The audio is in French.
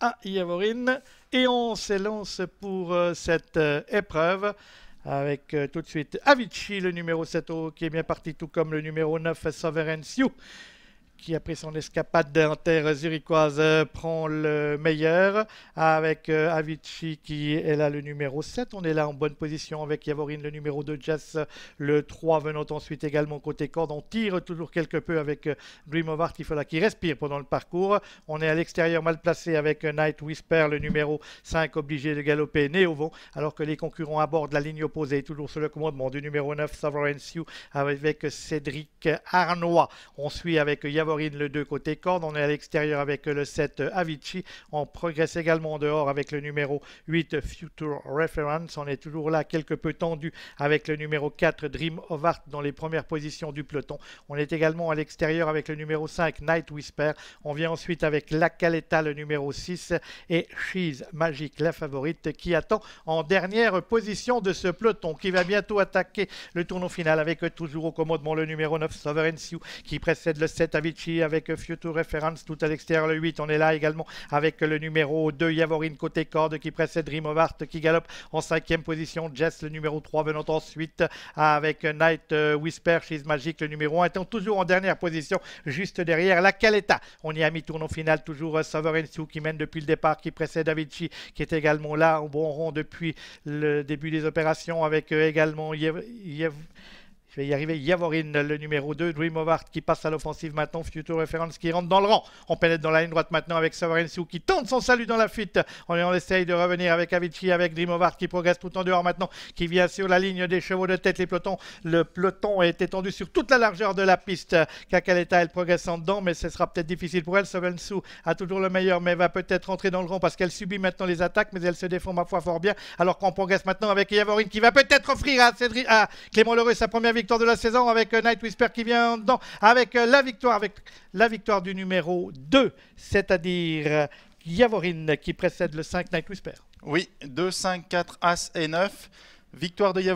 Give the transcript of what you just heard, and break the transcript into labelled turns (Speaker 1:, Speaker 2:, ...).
Speaker 1: à Yavorine. Et on s'élance pour euh, cette euh, épreuve avec euh, tout de suite Avici, le numéro 7 qui est bien parti, tout comme le numéro 9, Sovereign Sioux qui, après son escapade en terre zurichoise, euh, prend le meilleur avec euh, Avici qui est là le numéro 7. On est là en bonne position avec Yavorine le numéro 2, Jazz le 3 venant ensuite également côté corde. On tire toujours quelque peu avec euh, Dream of Art il respire pendant le parcours. On est à l'extérieur mal placé avec Night Whisper le numéro 5 obligé de galoper né au vent alors que les concurrents abordent la ligne opposée toujours sur le commandement du numéro 9 Sovereign Sioux avec Cédric Arnois. On suit avec Yavorine le 2 côté corde. On est à l'extérieur avec le 7 euh, Avicii. On progresse également dehors avec le numéro 8 Future Reference. On est toujours là quelque peu tendu avec le numéro 4 Dream of Art dans les premières positions du peloton. On est également à l'extérieur avec le numéro 5 Night Whisper. On vient ensuite avec La Caleta le numéro 6 et She's Magic la favorite qui attend en dernière position de ce peloton qui va bientôt attaquer le tournoi final avec toujours au commandement le numéro 9 Sovereign Sioux qui précède le 7 Avicii avec Future Reference tout à l'extérieur, le 8. On est là également avec le numéro 2, Yavorin côté corde qui précède Dream Art qui galope en cinquième position. Jess, le numéro 3, venant ensuite avec Night euh, Whisper, She's Magic, le numéro 1, étant toujours en dernière position, juste derrière la Caleta. On y a mis tournoi final, toujours euh, Sovereign Sue qui mène depuis le départ, qui précède Avicii, qui est également là au bon rond depuis le début des opérations avec euh, également je vais y arriver. Yavorin, le numéro 2. Dream qui passe à l'offensive maintenant. Future Reference qui rentre dans le rang. On pénètre dans la ligne droite maintenant avec Savarin qui tente son salut dans la fuite. On, essaye de revenir avec Avicii, avec Dream qui progresse tout en dehors maintenant, qui vient sur la ligne des chevaux de tête. Les pelotons, le peloton est étendu sur toute la largeur de la piste. Kakaleta, elle progresse en dedans, mais ce sera peut-être difficile pour elle. Sovereign a toujours le meilleur, mais va peut-être rentrer dans le rang parce qu'elle subit maintenant les attaques, mais elle se défend ma foi fort bien. Alors qu'on progresse maintenant avec Yavorin qui va peut-être offrir à, Clément Leroux sa première victoire de la saison avec euh, Night Whisper qui vient avec euh, la victoire, avec la victoire du numéro 2, c'est-à-dire euh, Yavorine qui précède le 5 Night Whisper. Oui, 2, 5, 4, As et 9. Victoire de Yavorin.